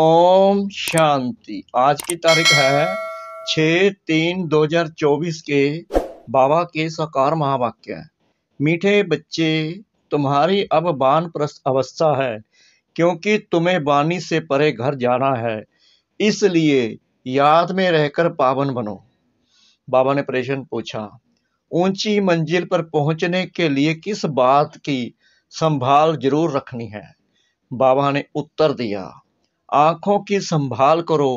ओम शांति आज की तारीख है छ तीन दो हजार चौबीस के बाबा के साकार महावाक्य मीठे बच्चे तुम्हारी अब बान प्रस्त अवस्था है क्योंकि तुम्हें बानी से परे घर जाना है इसलिए याद में रहकर पावन बनो बाबा ने प्रश्न पूछा ऊंची मंजिल पर पहुंचने के लिए किस बात की संभाल जरूर रखनी है बाबा ने उत्तर दिया आंखों की संभाल करो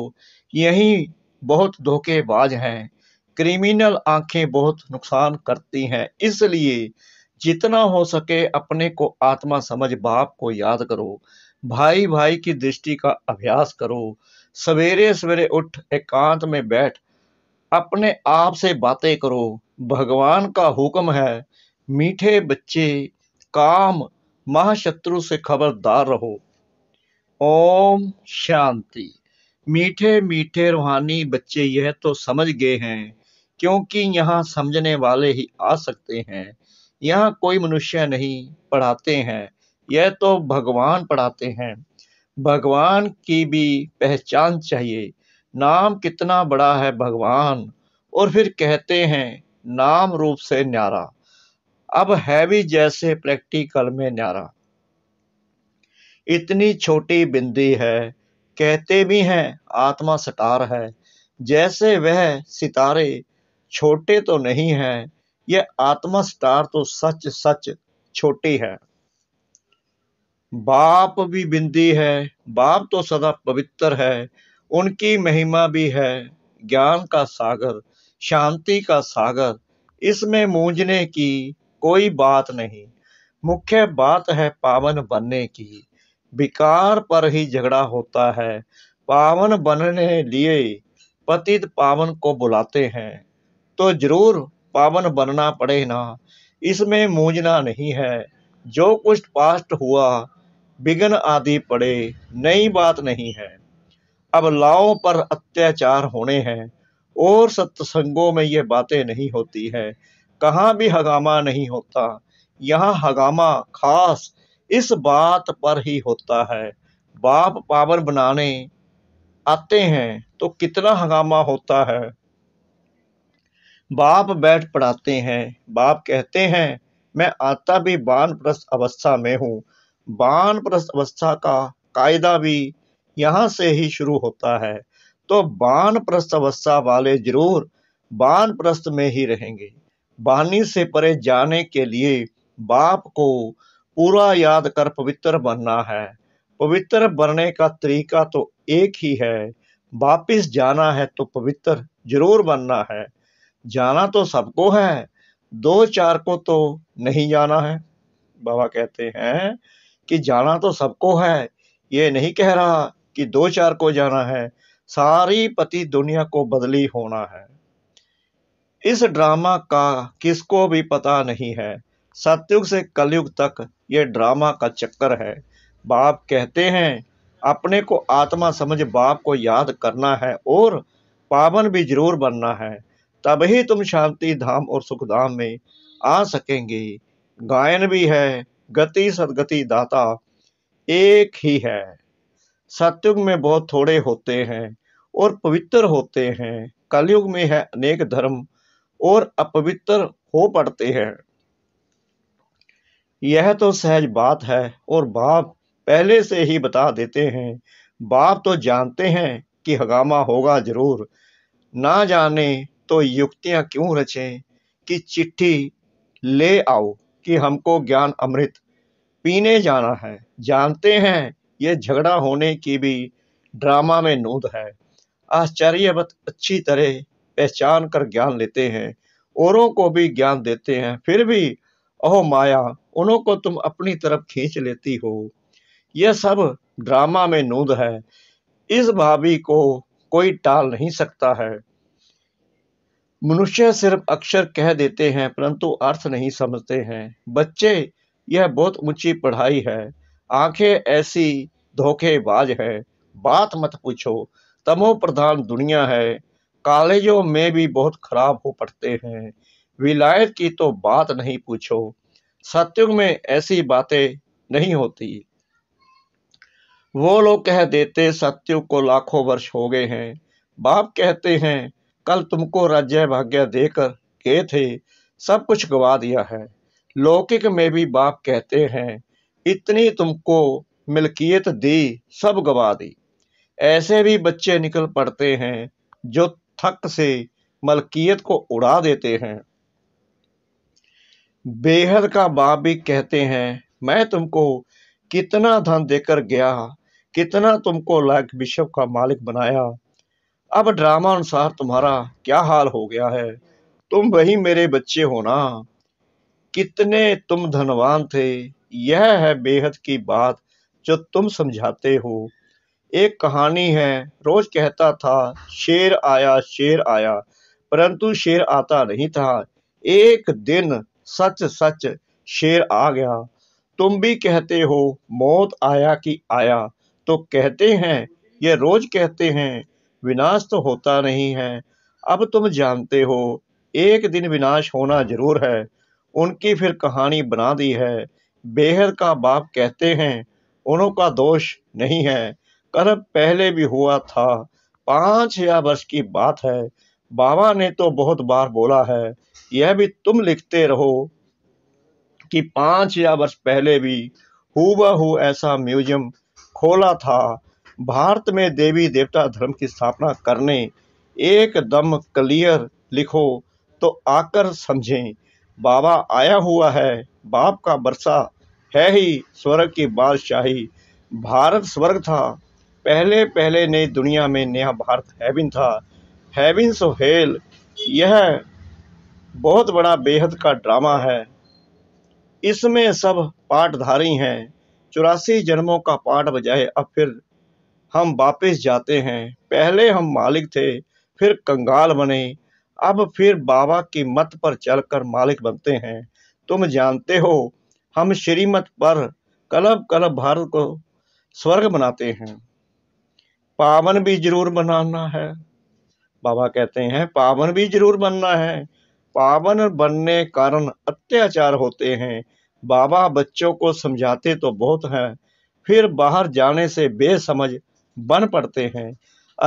यही बहुत धोखेबाज हैं क्रिमिनल आंखें बहुत नुकसान करती हैं इसलिए जितना हो सके अपने को आत्मा समझ बाप को याद करो भाई भाई की दृष्टि का अभ्यास करो सवेरे सवेरे उठ एकांत में बैठ अपने आप से बातें करो भगवान का हुक्म है मीठे बच्चे काम महाशत्रु से खबरदार रहो ओम शांति मीठे मीठे रूहानी बच्चे यह तो समझ गए हैं क्योंकि यहाँ समझने वाले ही आ सकते हैं यहाँ कोई मनुष्य नहीं पढ़ाते हैं यह तो भगवान पढ़ाते हैं भगवान की भी पहचान चाहिए नाम कितना बड़ा है भगवान और फिर कहते हैं नाम रूप से न्यारा अब है भी जैसे प्रैक्टिकल में न्यारा इतनी छोटी बिंदी है कहते भी हैं आत्मा सितार है जैसे वह सितारे छोटे तो नहीं है यह आत्मा स्टार तो सच सच छोटी है बाप भी बिंदी है बाप तो सदा पवित्र है उनकी महिमा भी है ज्ञान का सागर शांति का सागर इसमें मूंझने की कोई बात नहीं मुख्य बात है पावन बनने की विकार पर ही झगड़ा होता है पावन बनने लिए पतित पावन को बुलाते हैं तो जरूर पावन बनना पड़े ना इसमें मूझना नहीं है जो कुछ पास्ट हुआ विघ्न आदि पड़े नई बात नहीं है अब लाओ पर अत्याचार होने हैं और सत्संगों में ये बातें नहीं होती है कहाँ भी हगामा नहीं होता यहाँ हगामा खास इस बात पर ही होता है बाप पावर बनाने आते हैं तो कितना हंगामा होता है बाप बैठ पढ़ाते हैं बाप कहते हैं मैं आता भी बान प्रस्त अवस्था में हूँ बान प्रस्त अवस्था का कायदा भी यहाँ से ही शुरू होता है तो बान प्रस्त अवस्था वाले जरूर बान प्रस्त में ही रहेंगे बानी से परे जाने के लिए बाप को पूरा याद कर पवित्र बनना है पवित्र बनने का तरीका तो एक ही है वापिस जाना है तो पवित्र जरूर बनना है जाना तो सबको है दो चार को तो नहीं जाना है बाबा कहते हैं कि जाना तो सबको है ये नहीं कह रहा कि दो चार को जाना है सारी पति दुनिया को बदली होना है इस ड्रामा का किसको भी पता नहीं है सत्युग से कलयुग तक ये ड्रामा का चक्कर है बाप कहते हैं अपने को आत्मा समझ बाप को याद करना है और पावन भी जरूर बनना है तभी तुम शांति धाम और सुखधाम में आ सकेंगे गायन भी है गति सदगति दाता एक ही है सत्युग में बहुत थोड़े होते हैं और पवित्र होते हैं कलयुग में है अनेक धर्म और अपवित्र हो पड़ते हैं यह तो सहज बात है और बाप पहले से ही बता देते हैं बाप तो जानते हैं कि हगामा होगा जरूर ना जाने तो युक्तियां क्यों रचें कि चिट्ठी ले आओ कि हमको ज्ञान अमृत पीने जाना है जानते हैं ये झगड़ा होने की भी ड्रामा में नूद है आश्चर्यवत अच्छी तरह पहचान कर ज्ञान लेते हैं औरों को भी ज्ञान देते हैं फिर भी अहो माया को तुम अपनी तरफ खींच लेती हो यह सब ड्रामा में नूद है इस भाभी को कोई टाल नहीं सकता है मनुष्य सिर्फ अक्षर कह देते हैं परंतु अर्थ नहीं समझते हैं बच्चे यह बहुत ऊंची पढ़ाई है आंखें ऐसी धोखेबाज है बात मत पूछो तमो प्रधान दुनिया है कॉलेजों में भी बहुत खराब हो पड़ते हैं विलायत की तो बात नहीं पूछो सत्युग में ऐसी बातें नहीं होती वो लोग कह देते सत्युग को लाखों वर्ष हो गए हैं बाप कहते हैं कल तुमको राज्य भाग्य देकर गए थे सब कुछ गवा दिया है लौकिक में भी बाप कहते हैं इतनी तुमको मिल्कियत दी सब गवा दी ऐसे भी बच्चे निकल पड़ते हैं जो थक से मलकियत को उड़ा देते हैं बेहद का बाप भी कहते हैं मैं तुमको कितना धन देकर गया कितना तुमको लायक विश्व का मालिक बनाया अब ड्रामा अनुसार तुम्हारा क्या हाल हो गया है तुम वही मेरे बच्चे हो ना कितने तुम धनवान थे यह है बेहद की बात जो तुम समझाते हो एक कहानी है रोज कहता था शेर आया शेर आया परंतु शेर आता नहीं था एक दिन सच सच शेर आ गया तुम भी कहते हो मौत आया कि आया तो कहते हैं ये रोज कहते हैं विनाश तो होता नहीं है अब तुम जानते हो एक दिन विनाश होना जरूर है उनकी फिर कहानी बना दी है बेहद का बाप कहते हैं उन्हों का दोष नहीं है कर्म पहले भी हुआ था पाँच हजार वर्ष की बात है बाबा ने तो बहुत बार बोला है यह भी तुम लिखते रहो कि पांच या वर्ष पहले भी हु ऐसा म्यूजियम खोला था भारत में देवी देवता धर्म की स्थापना करने एकदम क्लियर लिखो तो आकर समझें बाबा आया हुआ है बाप का बरसा है ही स्वर्ग की बादशाही भारत स्वर्ग था पहले पहले नई दुनिया में नया भारत भी था हैविन सोहेल यह बहुत बड़ा बेहद का ड्रामा है इसमें सब पाठधारी हैं चौरासी जन्मों का पाठ बजाए अब फिर हम वापस जाते हैं पहले हम मालिक थे फिर कंगाल बने अब फिर बाबा की मत पर चलकर मालिक बनते हैं तुम जानते हो हम श्रीमत पर कलब कलब भारत को स्वर्ग बनाते हैं पावन भी जरूर बनाना है बाबा कहते हैं पावन भी जरूर बनना है पावन बनने कारण अत्याचार होते हैं बाबा बच्चों को समझाते तो बहुत हैं फिर बाहर जाने से बेसमझ बन पड़ते हैं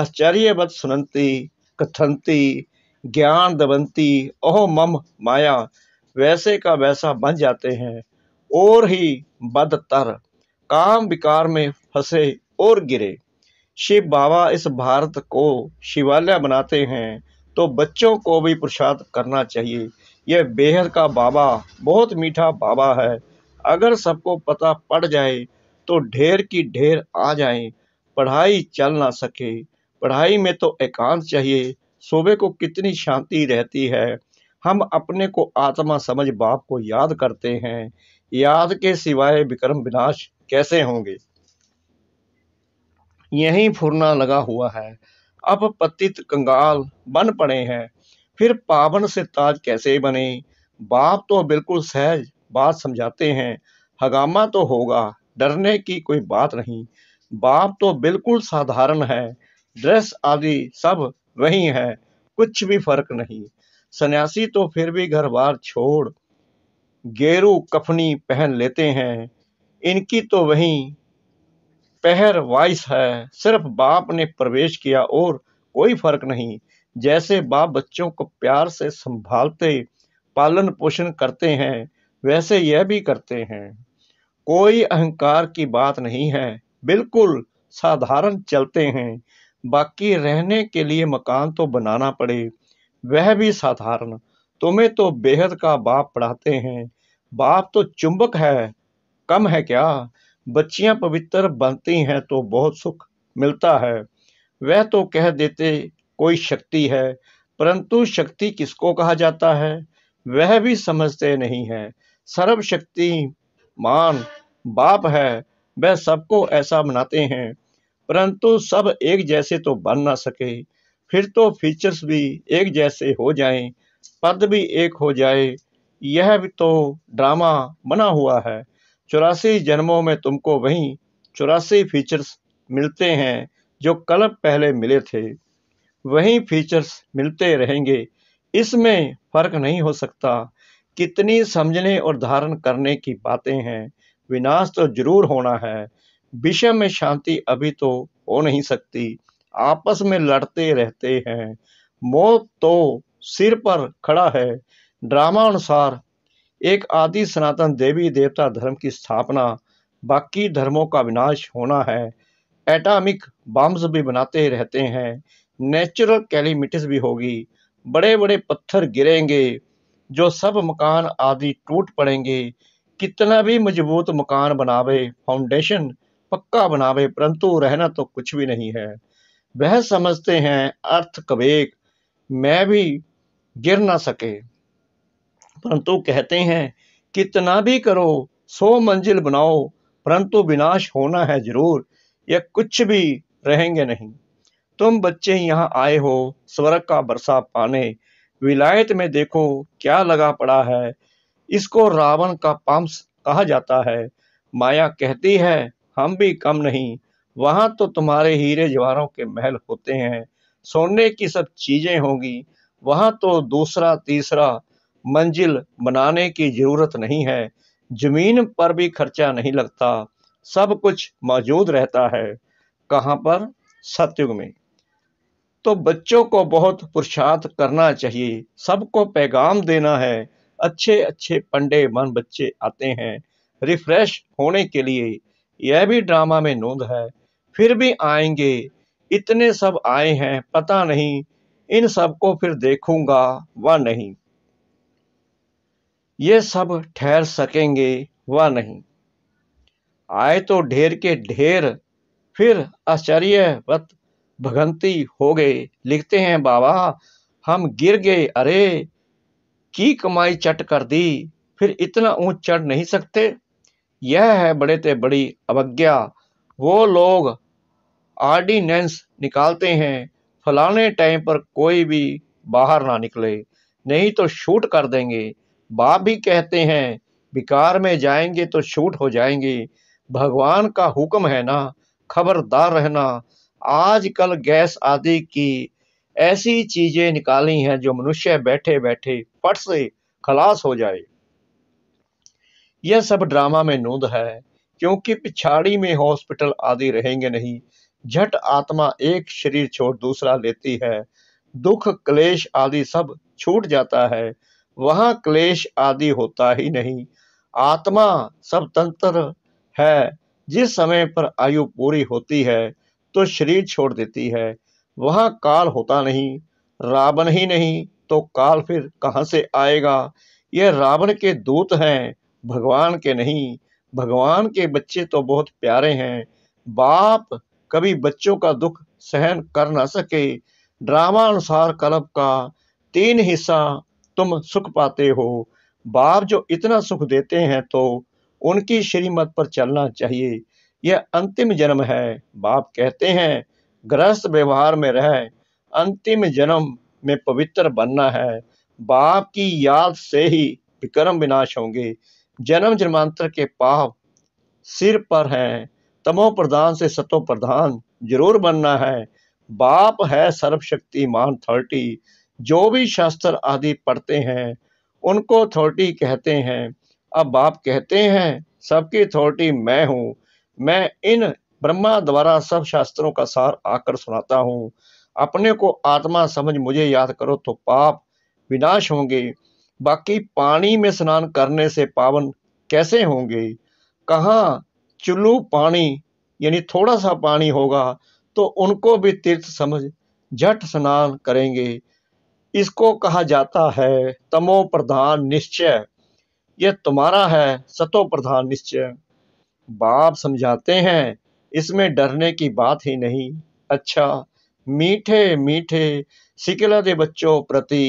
आश्चर्यवत सुनंती कथंती ज्ञान दबंती ओह मम माया वैसे का वैसा बन जाते हैं और ही बदतर काम विकार में फंसे और गिरे शिव बाबा इस भारत को शिवालय बनाते हैं तो बच्चों को भी प्रसाद करना चाहिए यह बेहद का बाबा बहुत मीठा बाबा है अगर सबको पता पड़ जाए तो ढेर की ढेर आ जाए पढ़ाई चल ना सके पढ़ाई में तो एकांत चाहिए सुबह को कितनी शांति रहती है हम अपने को आत्मा समझ बाप को याद करते हैं याद के सिवाय विक्रम विनाश कैसे होंगे यही फुरना लगा हुआ है अब पतित कंगाल बन पड़े हैं फिर पावन से ताज कैसे बने बाप तो बिल्कुल सहज बात समझाते हैं हगामा तो होगा डरने की कोई बात नहीं बाप तो बिल्कुल साधारण है ड्रेस आदि सब वही है कुछ भी फर्क नहीं सन्यासी तो फिर भी घर बार छोड़ गेरू कफनी पहन लेते हैं इनकी तो वही पहर वाइस है सिर्फ बाप ने प्रवेश किया और कोई फर्क नहीं जैसे बाप बच्चों को प्यार से संभालते पालन पोषण करते हैं वैसे यह भी करते हैं कोई अहंकार की बात नहीं है बिल्कुल साधारण चलते हैं बाकी रहने के लिए मकान तो बनाना पड़े वह भी साधारण तुम्हें तो बेहद का बाप पढ़ाते हैं बाप तो चुंबक है कम है क्या बच्चियां पवित्र बनती हैं तो बहुत सुख मिलता है वह तो कह देते कोई शक्ति है परंतु शक्ति किसको कहा जाता है वह भी समझते नहीं है सर्वशक्ति मान बाप है वह सबको ऐसा बनाते हैं परंतु सब एक जैसे तो बन ना सके फिर तो फीचर्स भी एक जैसे हो जाएं, पद भी एक हो जाए यह भी तो ड्रामा बना हुआ है चौरासी जन्मों में तुमको वहीं चौरासी फीचर्स मिलते हैं जो कलब पहले मिले थे वही फीचर्स मिलते रहेंगे इसमें फर्क नहीं हो सकता कितनी समझने और धारण करने की बातें हैं विनाश तो जरूर होना है विषय में शांति अभी तो हो नहीं सकती आपस में लड़ते रहते हैं मौत तो सिर पर खड़ा है ड्रामा अनुसार एक आदि सनातन देवी देवता धर्म की स्थापना बाकी धर्मों का विनाश होना है एटॉमिक बॉम्ब्स भी बनाते रहते हैं नेचुरल कैलिमिटिस भी होगी बड़े बड़े पत्थर गिरेंगे जो सब मकान आदि टूट पड़ेंगे कितना भी मजबूत मकान बनावे फाउंडेशन पक्का बनावे परंतु रहना तो कुछ भी नहीं है वह समझते हैं अर्थ कवेक मैं भी गिर ना सके परंतु कहते हैं कितना भी करो सो मंजिल बनाओ परंतु विनाश होना है जरूर यह कुछ भी रहेंगे नहीं तुम बच्चे यहाँ आए हो स्वर्ग का बरसा पाने विलायत में देखो क्या लगा पड़ा है इसको रावण का पंस कहा जाता है माया कहती है हम भी कम नहीं वहां तो तुम्हारे हीरे जवारों के महल होते हैं सोने की सब चीजें होंगी वहां तो दूसरा तीसरा मंजिल बनाने की ज़रूरत नहीं है ज़मीन पर भी खर्चा नहीं लगता सब कुछ मौजूद रहता है कहाँ पर सतयुग में तो बच्चों को बहुत पुरुषार्थ करना चाहिए सबको पैगाम देना है अच्छे अच्छे पंडे मन बच्चे आते हैं रिफ्रेश होने के लिए यह भी ड्रामा में नोंद है फिर भी आएंगे इतने सब आए हैं पता नहीं इन सबको फिर देखूंगा व नहीं ये सब ठहर सकेंगे व नहीं आए तो ढेर के ढेर फिर आश्चर्यवत भगंती हो गए लिखते हैं बाबा हम गिर गए अरे की कमाई चट कर दी फिर इतना ऊंच चढ़ नहीं सकते यह है बड़े ते बड़ी अवज्ञा वो लोग आर्डिनेंस निकालते हैं फलाने टाइम पर कोई भी बाहर ना निकले नहीं तो शूट कर देंगे बाप भी कहते हैं विकार में जाएंगे तो छूट हो जाएंगे भगवान का हुक्म है ना खबरदार रहना आजकल गैस आदि की ऐसी चीजें निकाली हैं जो मनुष्य बैठे बैठे पट से खलास हो जाए यह सब ड्रामा में नूंद है क्योंकि पिछाड़ी में हॉस्पिटल आदि रहेंगे नहीं झट आत्मा एक शरीर छोड़ दूसरा लेती है दुख क्लेश आदि सब छूट जाता है वहाँ क्लेश आदि होता ही नहीं आत्मा स्वतंत्र है जिस समय पर आयु पूरी होती है तो शरीर छोड़ देती है वहाँ काल होता नहीं रावण ही नहीं तो काल फिर कहां से आएगा यह रावण के दूत हैं भगवान के नहीं भगवान के बच्चे तो बहुत प्यारे हैं बाप कभी बच्चों का दुख सहन कर ना सके ड्रामा अनुसार कल्प का तीन हिस्सा तुम सुख पाते हो बाप जो इतना सुख देते हैं तो उनकी श्रीमत पर चलना चाहिए यह अंतिम जन्म है बाप कहते हैं गृहस्थ व्यवहार में रह अंतिम जन्म में पवित्र बनना है बाप की याद से ही विक्रम विनाश होंगे जन्म जन्मांतर के पाप सिर पर हैं तमो प्रधान से सतो प्रधान जरूर बनना है बाप है सर्वशक्तिमान थर्टी जो भी शास्त्र आदि पढ़ते हैं उनको अथॉरिटी कहते हैं अब बाप कहते हैं सबकी अथॉरिटी मैं हूँ मैं इन ब्रह्मा द्वारा सब शास्त्रों का सार आकर सुनाता हूँ अपने को आत्मा समझ मुझे याद करो तो पाप विनाश होंगे बाकी पानी में स्नान करने से पावन कैसे होंगे कहाँ चुल्लू पानी यानी थोड़ा सा पानी होगा तो उनको भी तीर्थ समझ झट स्नान करेंगे इसको कहा जाता है तमो प्रधान निश्चय यह तुम्हारा है सतो प्रधान निश्चय बाप समझाते हैं इसमें डरने की बात ही नहीं अच्छा मीठे मीठे सिकला दे बच्चों प्रति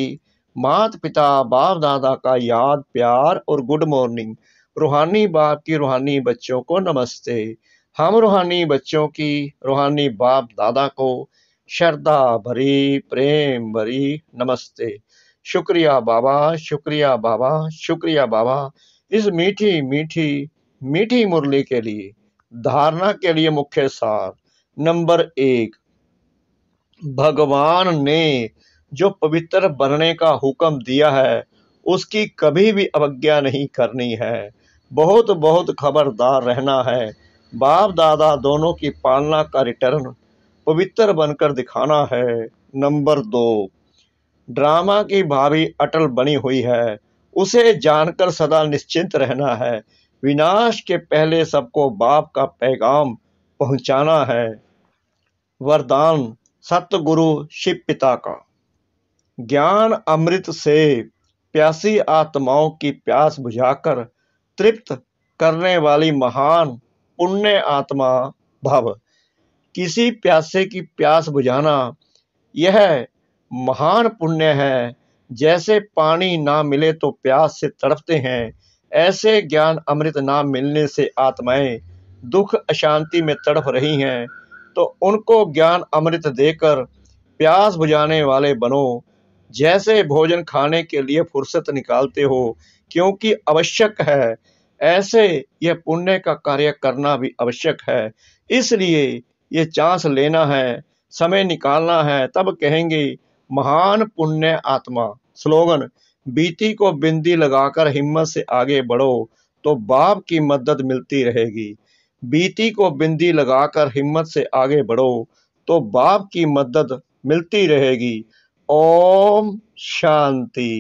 मात पिता बाप दादा का याद प्यार और गुड मॉर्निंग रूहानी बाप की रूहानी बच्चों को नमस्ते हम रूहानी बच्चों की रूहानी बाप दादा को श्रद्धा भरी प्रेम भरी नमस्ते शुक्रिया बाबा शुक्रिया बाबा शुक्रिया बाबा इस मीठी मीठी मीठी मुरली के लिए धारणा के लिए मुख्य सार नंबर एक भगवान ने जो पवित्र बनने का हुक्म दिया है उसकी कभी भी अवज्ञा नहीं करनी है बहुत बहुत खबरदार रहना है बाप दादा दोनों की पालना का रिटर्न पवित्र बनकर दिखाना है नंबर दो ड्रामा की भाभी अटल बनी हुई है उसे जानकर सदा निश्चिंत रहना है विनाश के पहले सबको बाप का पैगाम पहुंचाना है वरदान सतगुरु शिव पिता का ज्ञान अमृत से प्यासी आत्माओं की प्यास बुझाकर तृप्त करने वाली महान पुण्य आत्मा भव किसी प्यासे की प्यास बुझाना यह महान पुण्य है जैसे पानी ना मिले तो प्यास से तड़पते हैं ऐसे ज्ञान अमृत ना मिलने से आत्माएं दुख अशांति में तड़प रही हैं तो उनको ज्ञान अमृत देकर प्यास बुझाने वाले बनो जैसे भोजन खाने के लिए फुर्सत निकालते हो क्योंकि आवश्यक है ऐसे यह पुण्य का कार्य करना भी आवश्यक है इसलिए ये चांस लेना है समय निकालना है तब कहेंगे महान पुण्य आत्मा स्लोगन बीती को बिंदी लगाकर हिम्मत से आगे बढ़ो तो बाप की मदद मिलती रहेगी बीती को बिंदी लगाकर हिम्मत से आगे बढ़ो तो बाप की मदद मिलती रहेगी ओम शांति